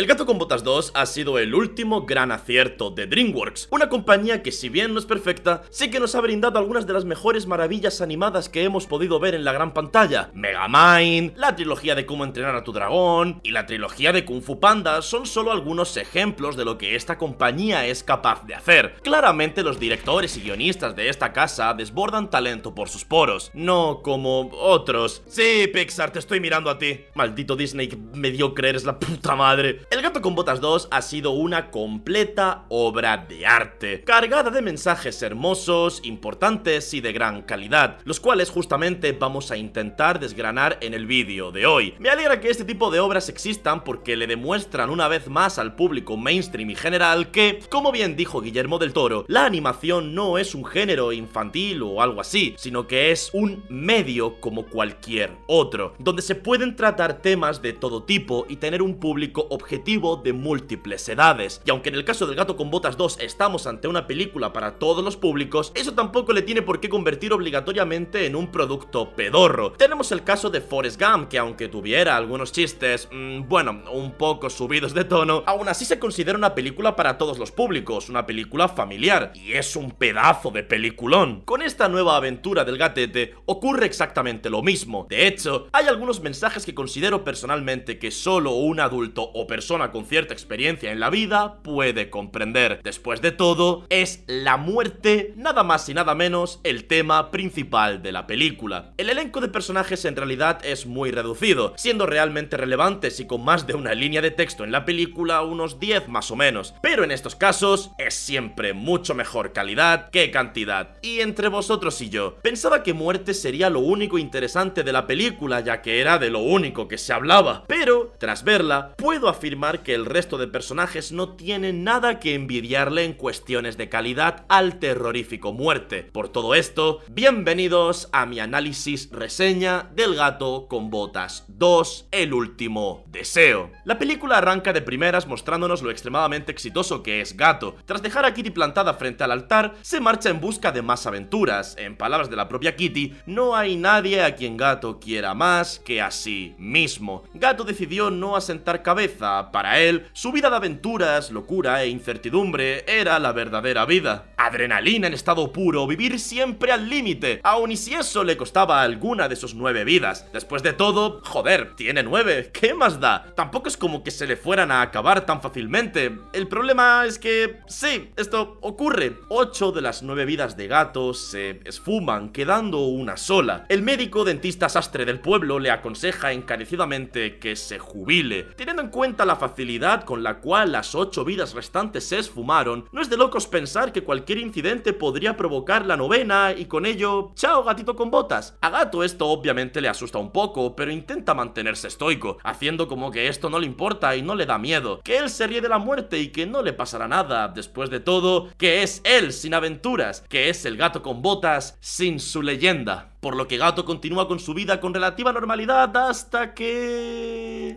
El Gato con Botas 2 ha sido el último gran acierto de DreamWorks, una compañía que si bien no es perfecta, sí que nos ha brindado algunas de las mejores maravillas animadas que hemos podido ver en la gran pantalla. Megamind, la trilogía de Cómo entrenar a tu dragón y la trilogía de Kung Fu Panda son solo algunos ejemplos de lo que esta compañía es capaz de hacer. Claramente los directores y guionistas de esta casa desbordan talento por sus poros, no como otros. Sí, Pixar, te estoy mirando a ti. Maldito Disney me creer es la puta madre. El gato con botas 2 ha sido una completa obra de arte, cargada de mensajes hermosos, importantes y de gran calidad, los cuales justamente vamos a intentar desgranar en el vídeo de hoy. Me alegra que este tipo de obras existan porque le demuestran una vez más al público mainstream y general que, como bien dijo Guillermo del Toro, la animación no es un género infantil o algo así, sino que es un medio como cualquier otro, donde se pueden tratar temas de todo tipo y tener un público objetivo objetivo de múltiples edades. Y aunque en el caso del Gato con Botas 2 estamos ante una película para todos los públicos, eso tampoco le tiene por qué convertir obligatoriamente en un producto pedorro. Tenemos el caso de Forrest Gump, que aunque tuviera algunos chistes, mm, bueno, un poco subidos de tono, aún así se considera una película para todos los públicos, una película familiar, y es un pedazo de peliculón. Con esta nueva aventura del gatete ocurre exactamente lo mismo. De hecho, hay algunos mensajes que considero personalmente que solo un adulto o persona con cierta experiencia en la vida puede comprender. Después de todo, es la muerte, nada más y nada menos, el tema principal de la película. El elenco de personajes en realidad es muy reducido, siendo realmente relevantes y con más de una línea de texto en la película, unos 10 más o menos. Pero en estos casos, es siempre mucho mejor calidad que cantidad. Y entre vosotros y yo, pensaba que muerte sería lo único interesante de la película, ya que era de lo único que se hablaba. Pero, tras verla, puedo afirmar que el resto de personajes no tienen nada que envidiarle en cuestiones de calidad al terrorífico muerte. Por todo esto, bienvenidos a mi análisis reseña del gato con botas 2, el último deseo. La película arranca de primeras mostrándonos lo extremadamente exitoso que es Gato. Tras dejar a Kitty plantada frente al altar, se marcha en busca de más aventuras. En palabras de la propia Kitty, no hay nadie a quien Gato quiera más que a sí mismo. Gato decidió no asentar cabeza, para él, su vida de aventuras, locura e incertidumbre era la verdadera vida adrenalina en estado puro, vivir siempre al límite, aun y si eso le costaba alguna de sus nueve vidas. Después de todo, joder, tiene nueve, ¿qué más da? Tampoco es como que se le fueran a acabar tan fácilmente. El problema es que, sí, esto ocurre. Ocho de las nueve vidas de gato se esfuman, quedando una sola. El médico dentista sastre del pueblo le aconseja encarecidamente que se jubile. Teniendo en cuenta la facilidad con la cual las ocho vidas restantes se esfumaron, no es de locos pensar que cualquier incidente podría provocar la novena y con ello, chao gatito con botas. A Gato esto obviamente le asusta un poco, pero intenta mantenerse estoico, haciendo como que esto no le importa y no le da miedo, que él se ríe de la muerte y que no le pasará nada, después de todo, que es él sin aventuras, que es el gato con botas sin su leyenda. Por lo que Gato continúa con su vida con relativa normalidad hasta que...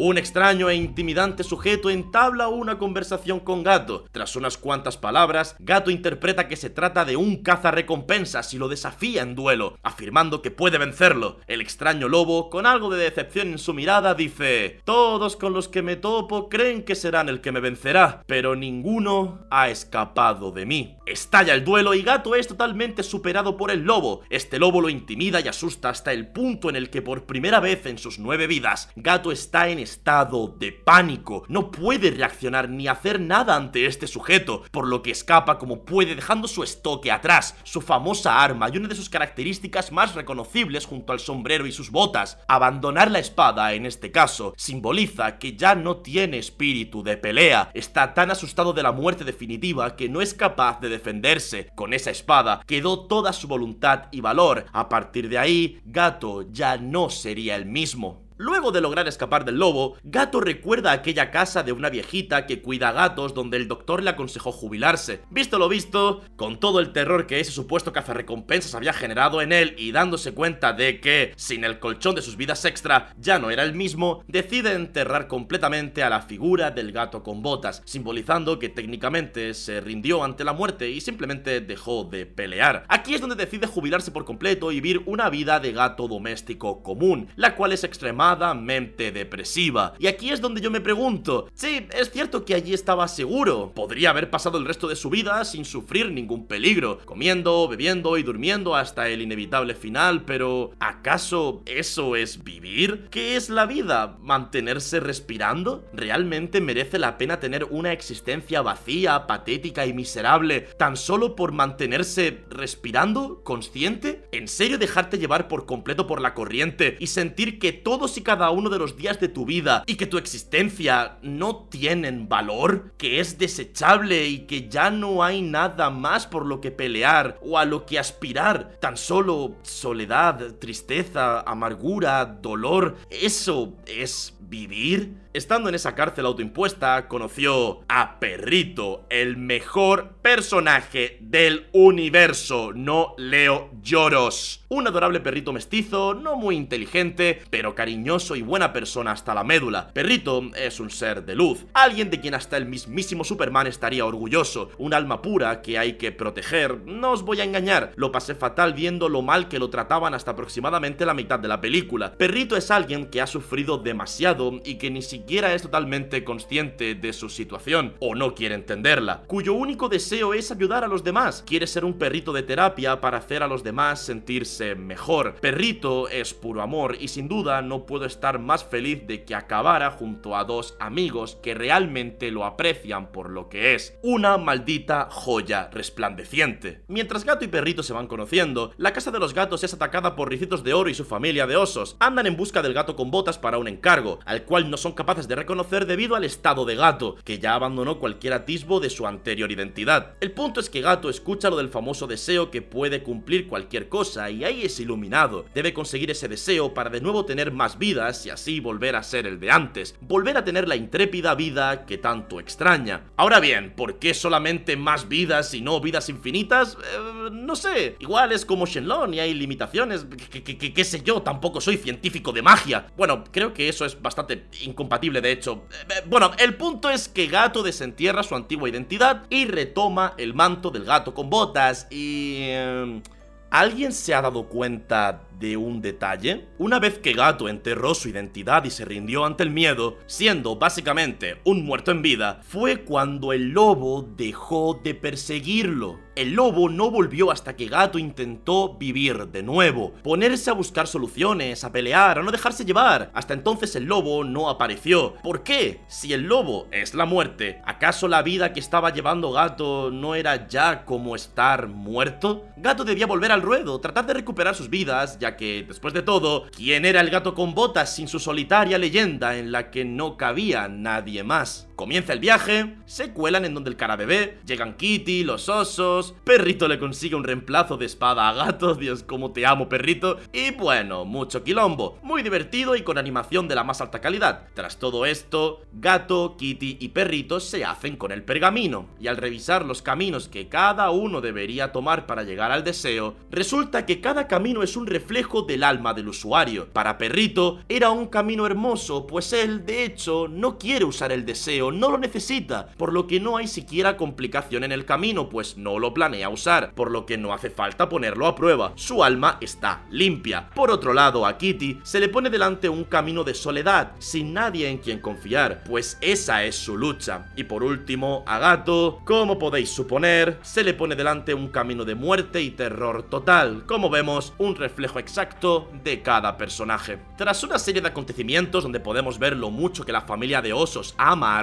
Un extraño e intimidante sujeto entabla una conversación con Gato. Tras unas cuantas palabras, Gato interpreta que se trata de un caza recompensas y lo desafía en duelo, afirmando que puede vencerlo. El extraño lobo, con algo de decepción en su mirada, dice Todos con los que me topo creen que serán el que me vencerá, pero ninguno ha escapado de mí. Estalla el duelo y Gato es totalmente superado por el lobo. Este lobo lo intimida y asusta hasta el punto en el que por primera vez en sus nueve vidas, Gato está en estado de pánico. No puede reaccionar ni hacer nada ante este sujeto, por lo que escapa como puede dejando su estoque atrás, su famosa arma y una de sus características más reconocibles junto al sombrero y sus botas. Abandonar la espada, en este caso, simboliza que ya no tiene espíritu de pelea. Está tan asustado de la muerte definitiva que no es capaz de defenderse. Con esa espada quedó toda su voluntad y valor. A partir de ahí, Gato ya no sería el mismo. Luego de lograr escapar del lobo, Gato recuerda aquella casa de una viejita que cuida gatos donde el doctor le aconsejó jubilarse. Visto lo visto, con todo el terror que ese supuesto recompensas había generado en él y dándose cuenta de que, sin el colchón de sus vidas extra, ya no era el mismo, decide enterrar completamente a la figura del gato con botas, simbolizando que técnicamente se rindió ante la muerte y simplemente dejó de pelear. Aquí es donde decide jubilarse por completo y vivir una vida de gato doméstico común, la cual es extremadamente mente depresiva. Y aquí es donde yo me pregunto, si es cierto que allí estaba seguro, podría haber pasado el resto de su vida sin sufrir ningún peligro, comiendo, bebiendo y durmiendo hasta el inevitable final, pero ¿acaso eso es vivir? ¿Qué es la vida? ¿Mantenerse respirando? ¿Realmente merece la pena tener una existencia vacía, patética y miserable tan solo por mantenerse respirando, consciente? ¿En serio dejarte llevar por completo por la corriente y sentir que todos y cada uno de los días de tu vida y que tu existencia no tienen valor? ¿Que es desechable y que ya no hay nada más por lo que pelear o a lo que aspirar? Tan solo soledad, tristeza, amargura, dolor. ¿Eso es vivir? Estando en esa cárcel autoimpuesta, conoció a Perrito, el mejor personaje del universo, no Leo Lloros. Un adorable perrito mestizo, no muy inteligente, pero cariñoso y buena persona hasta la médula. Perrito es un ser de luz, alguien de quien hasta el mismísimo Superman estaría orgulloso, un alma pura que hay que proteger. No os voy a engañar, lo pasé fatal viendo lo mal que lo trataban hasta aproximadamente la mitad de la película. Perrito es alguien que ha sufrido demasiado y que ni siquiera siquiera es totalmente consciente de su situación o no quiere entenderla, cuyo único deseo es ayudar a los demás, quiere ser un perrito de terapia para hacer a los demás sentirse mejor. Perrito es puro amor y sin duda no puedo estar más feliz de que acabara junto a dos amigos que realmente lo aprecian por lo que es, una maldita joya resplandeciente. Mientras gato y perrito se van conociendo, la casa de los gatos es atacada por ricitos de oro y su familia de osos. Andan en busca del gato con botas para un encargo, al cual no son capaces de reconocer debido al estado de Gato, que ya abandonó cualquier atisbo de su anterior identidad. El punto es que Gato escucha lo del famoso deseo que puede cumplir cualquier cosa y ahí es iluminado. Debe conseguir ese deseo para de nuevo tener más vidas y así volver a ser el de antes, volver a tener la intrépida vida que tanto extraña. Ahora bien, ¿por qué solamente más vidas y no vidas infinitas? Eh, no sé, igual es como Shenlong y hay limitaciones, que qué sé yo, tampoco soy científico de magia. Bueno, creo que eso es bastante incompatible de hecho. Eh, eh, bueno, el punto es que Gato desentierra su antigua identidad y retoma el manto del gato con botas y... Em, ¿Alguien se ha dado cuenta de un detalle? Una vez que Gato enterró su identidad y se rindió ante el miedo, siendo básicamente un muerto en vida, fue cuando el lobo dejó de perseguirlo. El lobo no volvió hasta que Gato intentó vivir de nuevo, ponerse a buscar soluciones, a pelear, a no dejarse llevar. Hasta entonces el lobo no apareció. ¿Por qué? Si el lobo es la muerte, ¿acaso la vida que estaba llevando Gato no era ya como estar muerto? Gato debía volver al ruedo, tratar de recuperar sus vidas, ya que, después de todo, ¿quién era el gato con botas sin su solitaria leyenda en la que no cabía nadie más? Comienza el viaje, se cuelan en donde el cara bebé, llegan Kitty, los osos, Perrito le consigue un reemplazo de espada a gato, Dios, cómo te amo, Perrito, y bueno, mucho quilombo, muy divertido y con animación de la más alta calidad. Tras todo esto, gato, Kitty y Perrito se hacen con el pergamino, y al revisar los caminos que cada uno debería tomar para llegar al deseo, resulta que cada camino es un reflejo del alma del usuario. Para Perrito, era un camino hermoso, pues él, de hecho, no quiere usar el deseo no lo necesita, por lo que no hay siquiera complicación en el camino, pues no lo planea usar, por lo que no hace falta ponerlo a prueba, su alma está limpia. Por otro lado, a Kitty se le pone delante un camino de soledad, sin nadie en quien confiar, pues esa es su lucha. Y por último, a Gato, como podéis suponer, se le pone delante un camino de muerte y terror total, como vemos, un reflejo exacto de cada personaje. Tras una serie de acontecimientos donde podemos ver lo mucho que la familia de osos ama a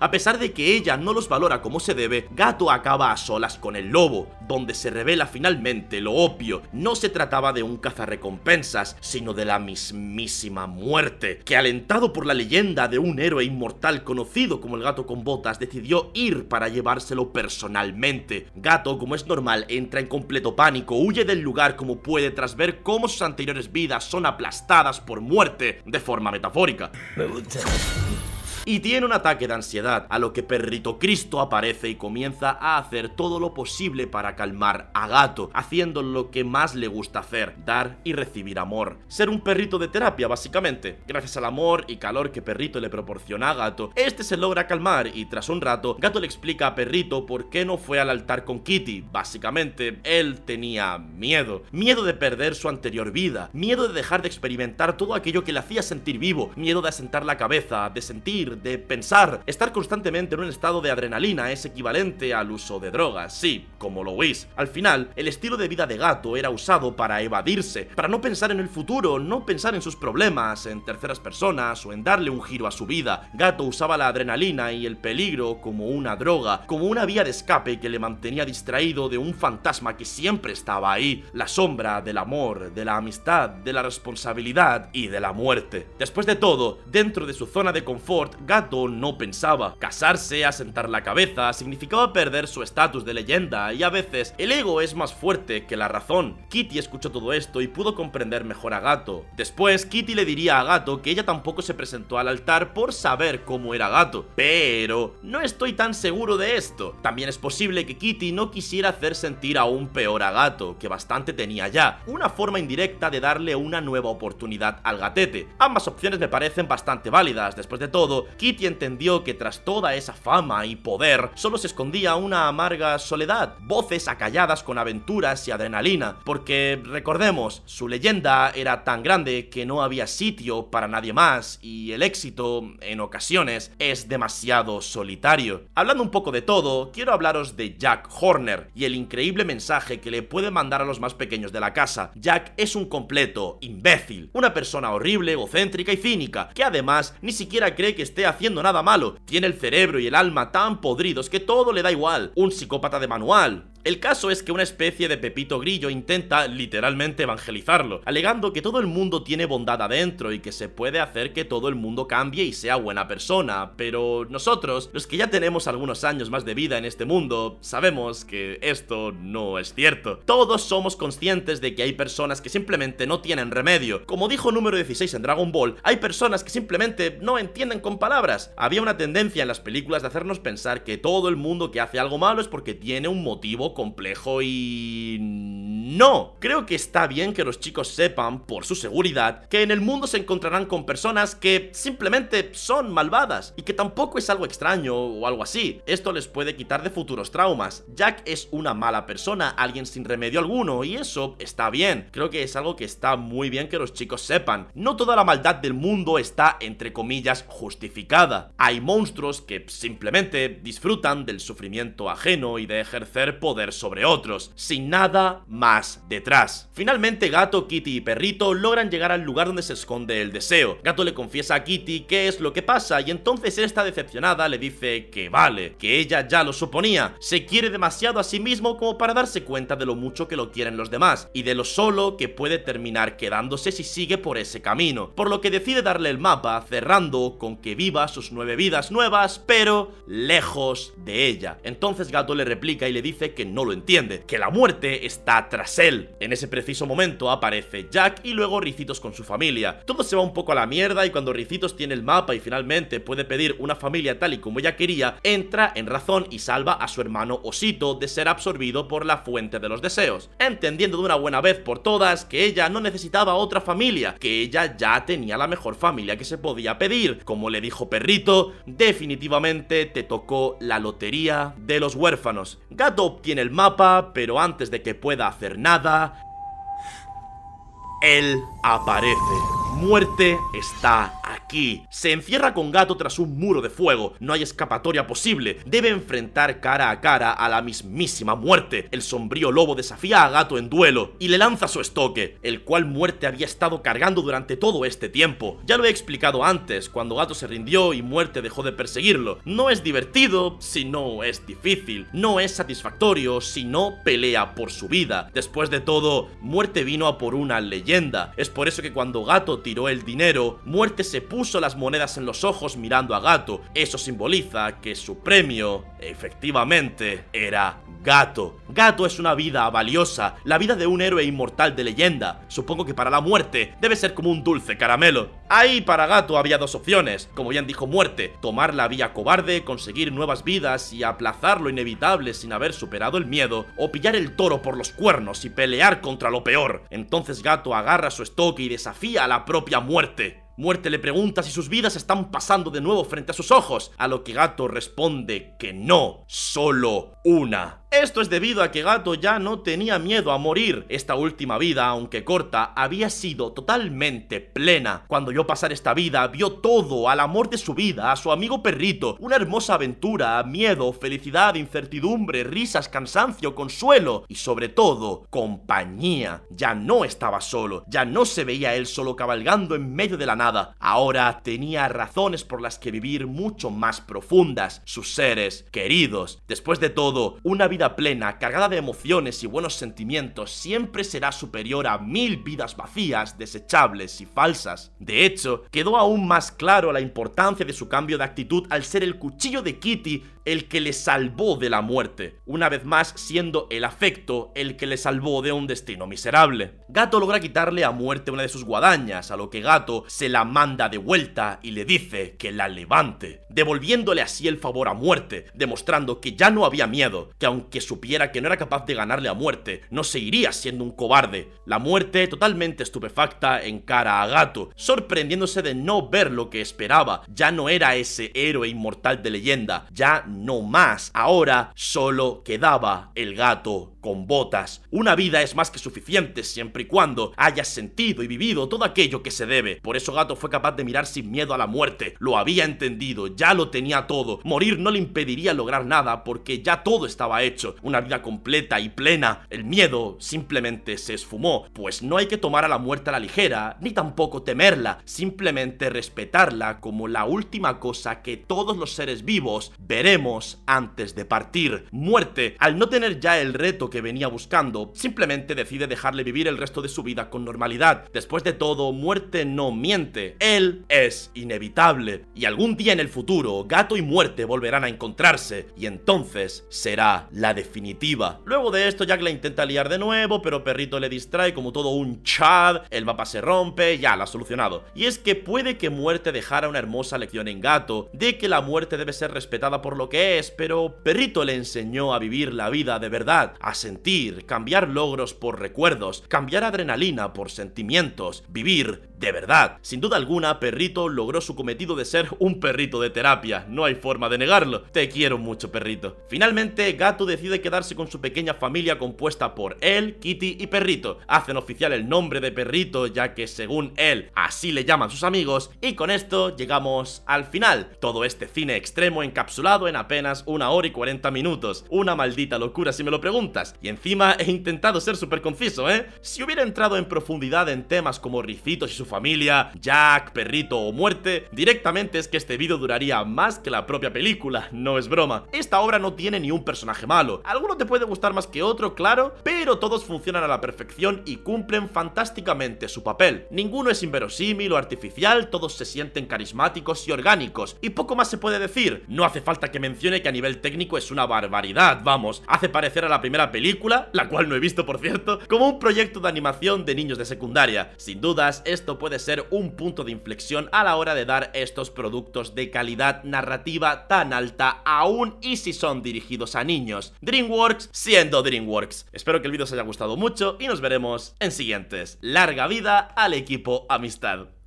a pesar de que ella no los valora como se debe, Gato acaba a solas con el lobo, donde se revela finalmente lo obvio. No se trataba de un cazarrecompensas, sino de la mismísima muerte, que alentado por la leyenda de un héroe inmortal conocido como el Gato con Botas, decidió ir para llevárselo personalmente. Gato, como es normal, entra en completo pánico, huye del lugar como puede tras ver cómo sus anteriores vidas son aplastadas por muerte, de forma metafórica y tiene un ataque de ansiedad, a lo que Perrito Cristo aparece y comienza a hacer todo lo posible para calmar a Gato, haciendo lo que más le gusta hacer, dar y recibir amor. Ser un perrito de terapia, básicamente. Gracias al amor y calor que Perrito le proporciona a Gato, este se logra calmar y tras un rato, Gato le explica a Perrito por qué no fue al altar con Kitty. Básicamente, él tenía miedo. Miedo de perder su anterior vida, miedo de dejar de experimentar todo aquello que le hacía sentir vivo, miedo de asentar la cabeza, de sentir, de pensar. Estar constantemente en un estado de adrenalina es equivalente al uso de drogas, sí, como lo oís Al final, el estilo de vida de gato era usado para evadirse, para no pensar en el futuro, no pensar en sus problemas, en terceras personas o en darle un giro a su vida. Gato usaba la adrenalina y el peligro como una droga, como una vía de escape que le mantenía distraído de un fantasma que siempre estaba ahí, la sombra del amor, de la amistad, de la responsabilidad y de la muerte. Después de todo, dentro de su zona de confort, gato no pensaba. Casarse, asentar la cabeza, significaba perder su estatus de leyenda y a veces el ego es más fuerte que la razón. Kitty escuchó todo esto y pudo comprender mejor a Gato. Después Kitty le diría a Gato que ella tampoco se presentó al altar por saber cómo era Gato. Pero no estoy tan seguro de esto. También es posible que Kitty no quisiera hacer sentir aún peor a Gato, que bastante tenía ya. Una forma indirecta de darle una nueva oportunidad al gatete. Ambas opciones me parecen bastante válidas. Después de todo, Kitty entendió que tras toda esa fama y poder, solo se escondía una amarga soledad, voces acalladas con aventuras y adrenalina, porque recordemos, su leyenda era tan grande que no había sitio para nadie más y el éxito, en ocasiones, es demasiado solitario. Hablando un poco de todo, quiero hablaros de Jack Horner y el increíble mensaje que le puede mandar a los más pequeños de la casa. Jack es un completo imbécil, una persona horrible, egocéntrica y cínica, que además ni siquiera cree que haciendo nada malo. Tiene el cerebro y el alma tan podridos que todo le da igual. Un psicópata de manual. El caso es que una especie de Pepito Grillo intenta literalmente evangelizarlo, alegando que todo el mundo tiene bondad adentro y que se puede hacer que todo el mundo cambie y sea buena persona, pero nosotros, los que ya tenemos algunos años más de vida en este mundo, sabemos que esto no es cierto. Todos somos conscientes de que hay personas que simplemente no tienen remedio. Como dijo número 16 en Dragon Ball, hay personas que simplemente no entienden con palabras. Había una tendencia en las películas de hacernos pensar que todo el mundo que hace algo malo es porque tiene un motivo complejo y... No, creo que está bien que los chicos sepan, por su seguridad, que en el mundo se encontrarán con personas que simplemente son malvadas y que tampoco es algo extraño o algo así. Esto les puede quitar de futuros traumas. Jack es una mala persona, alguien sin remedio alguno y eso está bien. Creo que es algo que está muy bien que los chicos sepan. No toda la maldad del mundo está, entre comillas, justificada. Hay monstruos que simplemente disfrutan del sufrimiento ajeno y de ejercer poder sobre otros, sin nada más detrás. Finalmente Gato, Kitty y Perrito logran llegar al lugar donde se esconde el deseo. Gato le confiesa a Kitty qué es lo que pasa y entonces Esta decepcionada, le dice que vale, que ella ya lo suponía, se quiere demasiado a sí mismo como para darse cuenta de lo mucho que lo quieren los demás y de lo solo que puede terminar quedándose si sigue por ese camino, por lo que decide darle el mapa cerrando con que viva sus nueve vidas nuevas pero lejos de ella. Entonces Gato le replica y le dice que no lo entiende, que la muerte está tras él. En ese preciso momento aparece Jack y luego Ricitos con su familia. Todo se va un poco a la mierda y cuando Ricitos tiene el mapa y finalmente puede pedir una familia tal y como ella quería, entra en razón y salva a su hermano Osito de ser absorbido por la fuente de los deseos, entendiendo de una buena vez por todas que ella no necesitaba otra familia, que ella ya tenía la mejor familia que se podía pedir. Como le dijo Perrito, definitivamente te tocó la lotería de los huérfanos. Gato obtiene el mapa, pero antes de que pueda hacer nada, él aparece muerte está aquí. Se encierra con Gato tras un muro de fuego. No hay escapatoria posible. Debe enfrentar cara a cara a la mismísima muerte. El sombrío lobo desafía a Gato en duelo y le lanza su estoque, el cual muerte había estado cargando durante todo este tiempo. Ya lo he explicado antes, cuando Gato se rindió y muerte dejó de perseguirlo. No es divertido si no es difícil. No es satisfactorio si no pelea por su vida. Después de todo, muerte vino a por una leyenda. Es por eso que cuando Gato tiró el dinero, Muerte se puso las monedas en los ojos mirando a Gato. Eso simboliza que su premio, efectivamente, era Gato. Gato es una vida valiosa, la vida de un héroe inmortal de leyenda. Supongo que para la muerte debe ser como un dulce caramelo. Ahí para Gato había dos opciones, como bien dijo Muerte, tomar la vía cobarde, conseguir nuevas vidas y aplazar lo inevitable sin haber superado el miedo, o pillar el toro por los cuernos y pelear contra lo peor. Entonces Gato agarra su estoque y desafía a la propia muerte. Muerte le pregunta si sus vidas están pasando de nuevo frente a sus ojos, a lo que Gato responde que no, solo una. Esto es debido a que Gato ya no tenía miedo a morir. Esta última vida, aunque corta, había sido totalmente plena. Cuando yo pasar esta vida, vio todo, al amor de su vida, a su amigo perrito, una hermosa aventura, miedo, felicidad, incertidumbre, risas, cansancio, consuelo y sobre todo, compañía. Ya no estaba solo, ya no se veía él solo cabalgando en medio de la nada Ahora tenía razones por las que vivir mucho más profundas, sus seres queridos. Después de todo, una vida plena, cargada de emociones y buenos sentimientos, siempre será superior a mil vidas vacías, desechables y falsas. De hecho, quedó aún más claro la importancia de su cambio de actitud al ser el cuchillo de Kitty el que le salvó de la muerte, una vez más siendo el afecto el que le salvó de un destino miserable. Gato logra quitarle a muerte una de sus guadañas, a lo que Gato se la manda de vuelta y le dice que la levante, devolviéndole así el favor a muerte, demostrando que ya no había miedo, que aunque supiera que no era capaz de ganarle a muerte, no seguiría siendo un cobarde. La muerte, totalmente estupefacta, encara a Gato, sorprendiéndose de no ver lo que esperaba. Ya no era ese héroe inmortal de leyenda, ya no más. Ahora solo quedaba el gato con botas. Una vida es más que suficiente siempre y cuando hayas sentido y vivido todo aquello que se debe. Por eso Gato fue capaz de mirar sin miedo a la muerte. Lo había entendido, ya lo tenía todo. Morir no le impediría lograr nada porque ya todo estaba hecho. Una vida completa y plena. El miedo simplemente se esfumó, pues no hay que tomar a la muerte a la ligera, ni tampoco temerla, simplemente respetarla como la última cosa que todos los seres vivos veremos antes de partir. Muerte, al no tener ya el reto que venía buscando, simplemente decide dejarle vivir el resto de su vida con normalidad. Después de todo, muerte no miente, él es inevitable, y algún día en el futuro, gato y muerte volverán a encontrarse, y entonces será la definitiva. Luego de esto, Jack la intenta liar de nuevo, pero Perrito le distrae como todo un chad, el mapa se rompe, ya, la ha solucionado. Y es que puede que muerte dejara una hermosa lección en gato, de que la muerte debe ser respetada por lo que es, pero Perrito le enseñó a vivir la vida de verdad, sentir, cambiar logros por recuerdos, cambiar adrenalina por sentimientos, vivir de verdad. Sin duda alguna, Perrito logró su cometido de ser un perrito de terapia, no hay forma de negarlo. Te quiero mucho, Perrito. Finalmente, Gato decide quedarse con su pequeña familia compuesta por él, Kitty y Perrito. Hacen oficial el nombre de Perrito ya que según él, así le llaman sus amigos y con esto llegamos al final. Todo este cine extremo encapsulado en apenas una hora y 40 minutos. Una maldita locura si me lo preguntas. Y encima he intentado ser súper conciso, ¿eh? Si hubiera entrado en profundidad en temas como Ricitos y su familia, Jack, Perrito o Muerte, directamente es que este vídeo duraría más que la propia película, no es broma. Esta obra no tiene ni un personaje malo. Alguno te puede gustar más que otro, claro, pero todos funcionan a la perfección y cumplen fantásticamente su papel. Ninguno es inverosímil o artificial, todos se sienten carismáticos y orgánicos. Y poco más se puede decir. No hace falta que mencione que a nivel técnico es una barbaridad, vamos. Hace parecer a la primera película película, la cual no he visto por cierto, como un proyecto de animación de niños de secundaria. Sin dudas, esto puede ser un punto de inflexión a la hora de dar estos productos de calidad narrativa tan alta aún y si son dirigidos a niños. DreamWorks siendo DreamWorks. Espero que el vídeo os haya gustado mucho y nos veremos en siguientes. Larga vida al equipo Amistad.